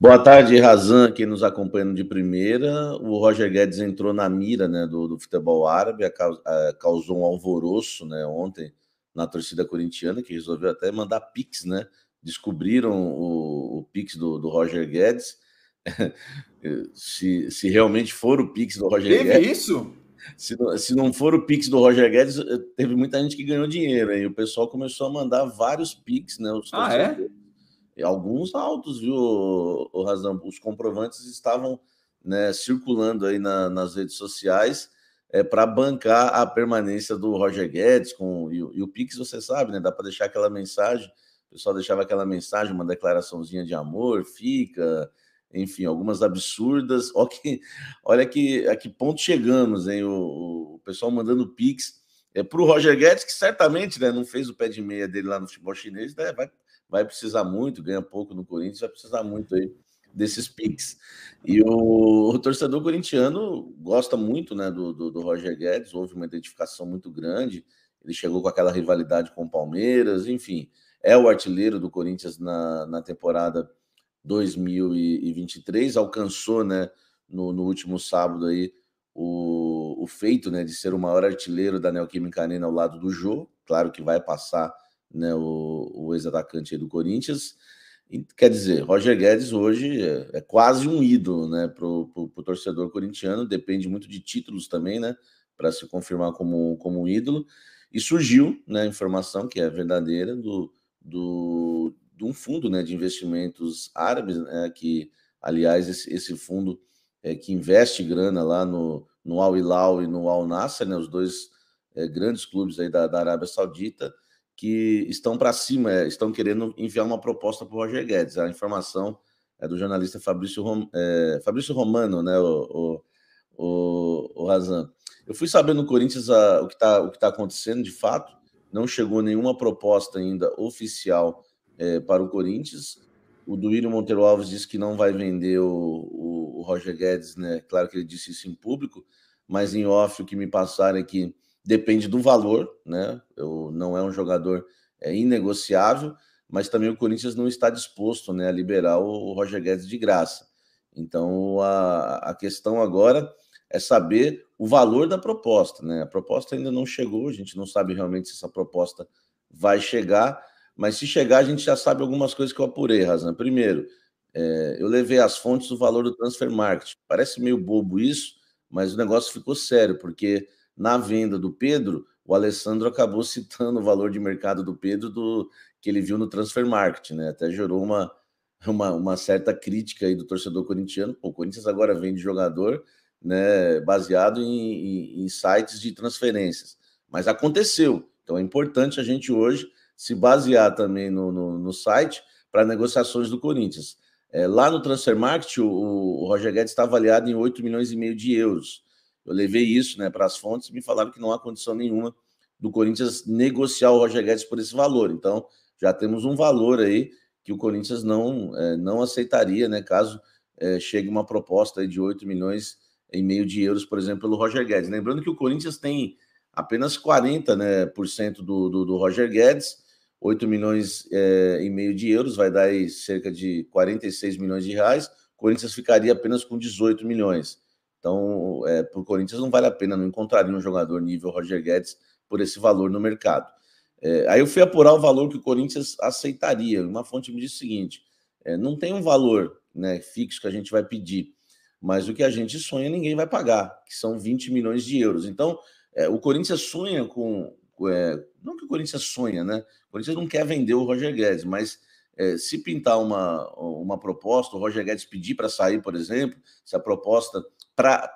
Boa tarde, Razan, Quem nos acompanha de primeira. O Roger Guedes entrou na mira né, do, do futebol árabe, a, a, causou um alvoroço né, ontem na torcida corintiana, que resolveu até mandar pix, né? Descobriram o, o pix do, do Roger Guedes. se, se realmente for o pix do Roger Teve Guedes. isso? Se, se não for o pix do Roger Guedes, eh, teve muita gente que ganhou dinheiro, e o pessoal começou a mandar vários pix, né? Os ah, é? E alguns altos, viu, o Razão? Os comprovantes estavam né, circulando aí na, nas redes sociais é, para bancar a permanência do Roger Guedes com, e, e o Pix, você sabe, né? Dá para deixar aquela mensagem. O pessoal deixava aquela mensagem, uma declaraçãozinha de amor, fica, enfim, algumas absurdas. Olha que, olha que, a que ponto chegamos, hein? O, o pessoal mandando Pix é, para o Roger Guedes, que certamente né, não fez o pé de meia dele lá no futebol chinês, né, vai vai precisar muito, ganha pouco no Corinthians, vai precisar muito aí desses piques. E o, o, torcedor corintiano gosta muito né, do, do, do, Roger Guedes, houve uma identificação muito grande. Ele chegou com aquela rivalidade com o Palmeiras, enfim, é o artilheiro do Corinthians na, na temporada 2023, alcançou né, no, no último sábado aí o, o feito né, de ser o maior artilheiro da Neoquímica Arena ao lado do Jô. Claro que vai passar né, o, o ex-atacante do Corinthians. E, quer dizer, Roger Guedes hoje é, é quase um ídolo né, para o torcedor corintiano, depende muito de títulos também, né? Para se confirmar como, como ídolo. E surgiu né, a informação que é verdadeira do, do, de um fundo né, de investimentos árabes, né, que, aliás, esse, esse fundo é, que investe grana lá no, no Al Hilal e no Al Nassr né, os dois é, grandes clubes aí da, da Arábia Saudita, que estão para cima, é, estão querendo enviar uma proposta para o Roger Guedes. A informação é do jornalista Fabrício, Rom, é, Fabrício Romano, né, o, o, o, o Razan. Eu fui saber no Corinthians a, o que está tá acontecendo de fato, não chegou nenhuma proposta ainda oficial é, para o Corinthians. O Duírio Monteiro Alves disse que não vai vender o, o, o Roger Guedes, né? Claro que ele disse isso em público, mas em off o que me passaram é que depende do valor, né? Eu, não é um jogador é, inegociável, mas também o Corinthians não está disposto né, a liberar o, Roger Guedes de graça. Então a, a questão agora é saber o valor da proposta, né? A proposta ainda não chegou, a gente não sabe realmente se essa proposta vai chegar, mas se chegar, a gente já sabe algumas coisas que eu apurei, Razan. Primeiro, é, eu levei as fontes do valor do transfer market. Parece meio bobo isso, mas o negócio ficou sério, porque na venda do Pedro, o Alessandro acabou citando o valor de mercado do Pedro do que ele viu no Transfer Market, né? Até gerou uma, uma, uma certa crítica aí do torcedor corintiano. Pô, o Corinthians agora vende jogador né, baseado em, em, em sites de transferências. Mas aconteceu. Então é importante a gente hoje se basear também no, no, no site para negociações do Corinthians. É, lá no Transfer Market, o, o Roger Guedes está avaliado em 8 milhões e meio de euros. Eu levei isso né, para as fontes e me falaram que não há condição nenhuma do Corinthians negociar o Roger Guedes por esse valor. Então, já temos um valor aí que o Corinthians não, é, não aceitaria, né, caso é, chegue uma proposta de 8 milhões e meio de euros, por exemplo, pelo Roger Guedes. Lembrando que o Corinthians tem apenas 40% né, por cento do, do, do Roger Guedes, 8 milhões é, e meio de euros, vai dar aí cerca de 46 milhões de reais. O Corinthians ficaria apenas com 18 milhões. Então, é, para o Corinthians não vale a pena, não encontraria um jogador nível Roger Guedes por esse valor no mercado. É, aí eu fui apurar o valor que o Corinthians aceitaria. Uma fonte me disse o seguinte: é, não tem um valor né, fixo que a gente vai pedir, mas o que a gente sonha ninguém vai pagar, que são 20 milhões de euros. Então, é, o Corinthians sonha com. É, não que o Corinthians sonha, né? O Corinthians não quer vender o Roger Guedes, mas é, se pintar uma, uma proposta, o Roger Guedes pedir para sair, por exemplo, se a proposta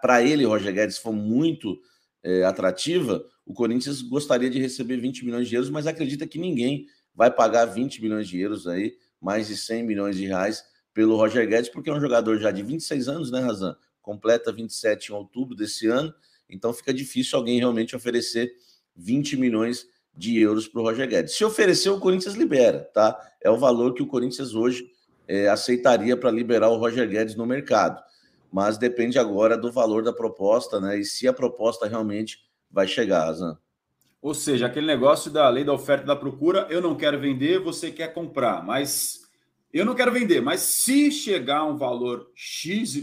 para ele, Roger Guedes, for muito é, atrativa, o Corinthians gostaria de receber 20 milhões de euros, mas acredita que ninguém vai pagar 20 milhões de euros aí, mais de 100 milhões de reais pelo Roger Guedes, porque é um jogador já de 26 anos, né, Razan? Completa 27 em outubro desse ano, então fica difícil alguém realmente oferecer 20 milhões de euros para o Roger Guedes. Se oferecer, o Corinthians libera, tá? É o valor que o Corinthians hoje é, aceitaria para liberar o Roger Guedes no mercado mas depende agora do valor da proposta, né? E se a proposta realmente vai chegar, Azan. Ou seja, aquele negócio da lei da oferta e da procura, eu não quero vender, você quer comprar, mas eu não quero vender, mas se chegar um valor XYZ,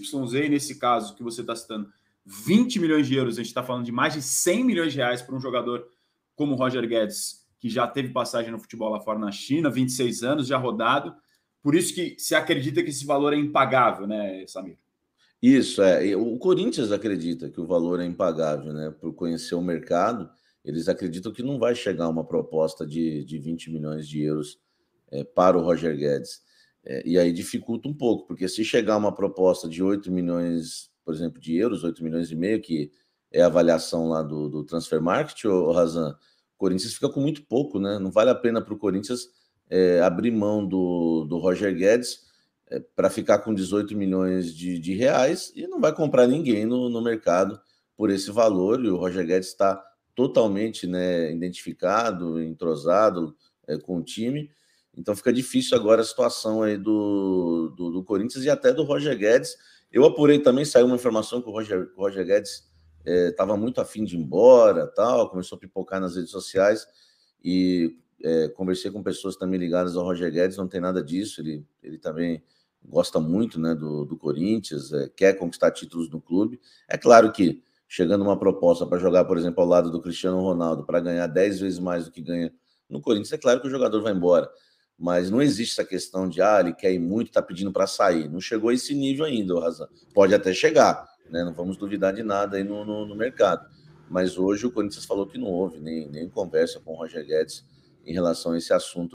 nesse caso que você está citando, 20 milhões de euros, a gente está falando de mais de 100 milhões de reais para um jogador como o Roger Guedes, que já teve passagem no futebol lá fora na China, 26 anos, já rodado. Por isso que se acredita que esse valor é impagável, né, Samir? Isso, é. O Corinthians acredita que o valor é impagável, né? Por conhecer o mercado, eles acreditam que não vai chegar uma proposta de, de 20 milhões de euros é, para o Roger Guedes. É, e aí dificulta um pouco, porque se chegar uma proposta de 8 milhões, por exemplo, de euros, 8 milhões e meio, que é a avaliação lá do, do Transfer Market, o Razan, o Corinthians fica com muito pouco, né? Não vale a pena para o Corinthians é, abrir mão do, do Roger Guedes é, para ficar com 18 milhões de, de, reais e não vai comprar ninguém no, no mercado por esse valor. E o Roger Guedes está totalmente né, identificado, entrosado é, com o time. Então fica difícil agora a situação aí do, do, do, Corinthians e até do Roger Guedes. Eu apurei também, saiu uma informação que o Roger, Roger Guedes estava é, muito afim de ir embora, tal, começou a pipocar nas redes sociais e é, conversei com pessoas também ligadas ao Roger Guedes, não tem nada disso, ele, ele também gosta muito né, do, do Corinthians, é, quer conquistar títulos no clube. É claro que chegando uma proposta para jogar, por exemplo, ao lado do Cristiano Ronaldo, para ganhar 10 vezes mais do que ganha no Corinthians, é claro que o jogador vai embora. Mas não existe essa questão de, ah, ele quer ir muito, está pedindo para sair. Não chegou a esse nível ainda, o Razan. Pode até chegar, né? não vamos duvidar de nada aí no, no, no, mercado. Mas hoje o Corinthians falou que não houve nem, nem conversa com o Roger Guedes em relação a esse assunto